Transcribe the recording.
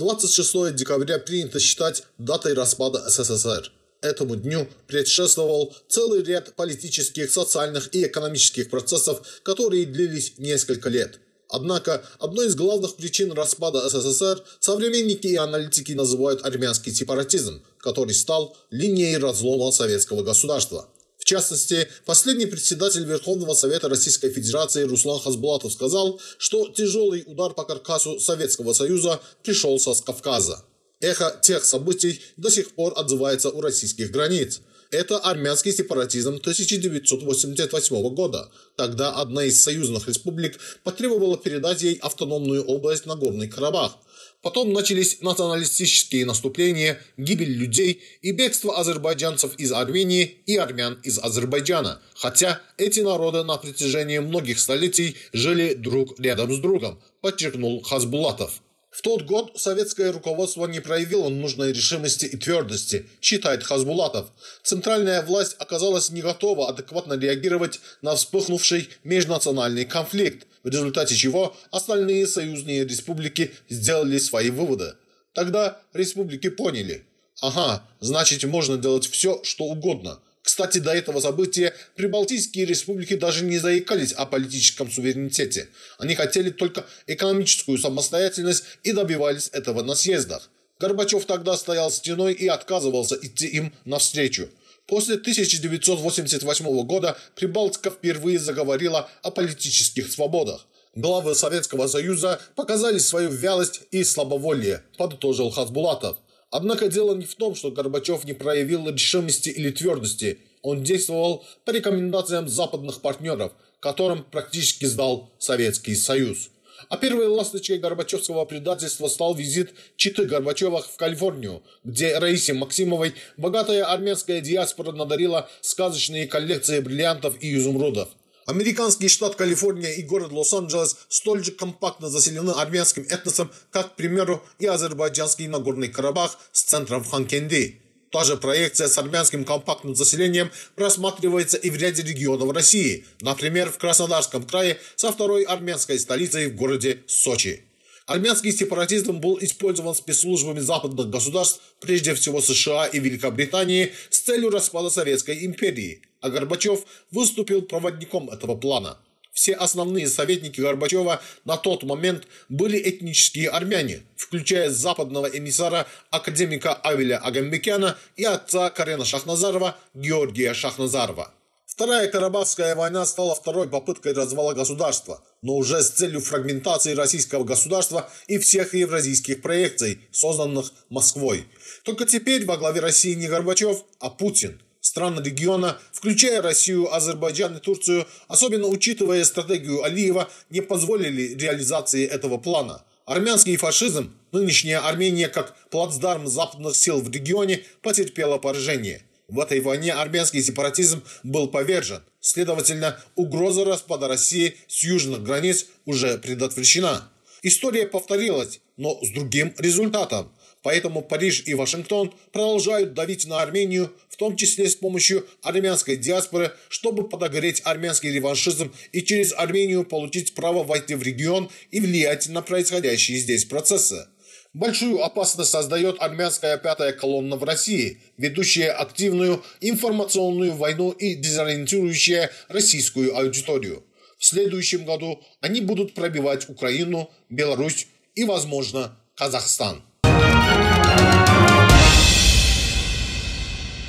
26 декабря принято считать датой распада СССР. Этому дню предшествовал целый ряд политических, социальных и экономических процессов, которые длились несколько лет. Однако, одной из главных причин распада СССР современники и аналитики называют армянский сепаратизм, который стал линией разлома советского государства – частности, последний председатель Верховного Совета Российской Федерации Руслан Хасбулатов сказал, что тяжелый удар по каркасу Советского Союза пришелся с Кавказа. Эхо тех событий до сих пор отзывается у российских границ – это армянский сепаратизм 1988 года. Тогда одна из союзных республик потребовала передать ей автономную область на Нагорный Карабах. Потом начались националистические наступления, гибель людей и бегство азербайджанцев из Армении и армян из Азербайджана. Хотя эти народы на протяжении многих столетий жили друг рядом с другом, подчеркнул Хазбулатов. В тот год советское руководство не проявило нужной решимости и твердости, читает Хазбулатов. Центральная власть оказалась не готова адекватно реагировать на вспыхнувший межнациональный конфликт, в результате чего остальные союзные республики сделали свои выводы. Тогда республики поняли – ага, значит можно делать все, что угодно – кстати, до этого события прибалтийские республики даже не заикались о политическом суверенитете. Они хотели только экономическую самостоятельность и добивались этого на съездах. Горбачев тогда стоял стеной и отказывался идти им навстречу. После 1988 года Прибалтика впервые заговорила о политических свободах. Главы Советского Союза показали свою вялость и слабоволие, подытожил Хасбулатов. Однако дело не в том, что Горбачев не проявил решимости или твердости. Он действовал по рекомендациям западных партнеров, которым практически сдал Советский Союз. А первой ласточкой горбачевского предательства стал визит Читы Горбачевых в Калифорнию, где Раисе Максимовой богатая армянская диаспора надарила сказочные коллекции бриллиантов и изумрудов. Американский штат Калифорния и город Лос-Анджелес столь же компактно заселены армянским этносом, как, к примеру, и азербайджанский Нагорный Карабах с центром в Ханкенди. Та же проекция с армянским компактным заселением рассматривается и в ряде регионов России, например, в Краснодарском крае со второй армянской столицей в городе Сочи. Армянский сепаратизм был использован спецслужбами западных государств, прежде всего США и Великобритании, с целью распада Советской империи – а Горбачев выступил проводником этого плана. Все основные советники Горбачева на тот момент были этнические армяне, включая западного эмиссара академика Авеля Агамбекяна и отца Карена Шахназарова Георгия Шахназарова. Вторая Карабахская война стала второй попыткой развала государства, но уже с целью фрагментации российского государства и всех евразийских проекций, созданных Москвой. Только теперь во главе России не Горбачев, а Путин – стран региона, включая Россию, Азербайджан и Турцию, особенно учитывая стратегию Алиева, не позволили реализации этого плана. Армянский фашизм, нынешняя Армения как плацдарм западных сил в регионе, потерпела поражение. В этой войне армянский сепаратизм был повержен. Следовательно, угроза распада России с южных границ уже предотвращена. История повторилась, но с другим результатом – поэтому Париж и Вашингтон продолжают давить на Армению, в том числе с помощью армянской диаспоры, чтобы подогреть армянский реваншизм и через Армению получить право войти в регион и влиять на происходящие здесь процессы. Большую опасность создает армянская пятая колонна в России, ведущая активную информационную войну и дезориентирующая российскую аудиторию. В следующем году они будут пробивать Украину, Беларусь и, возможно, Казахстан.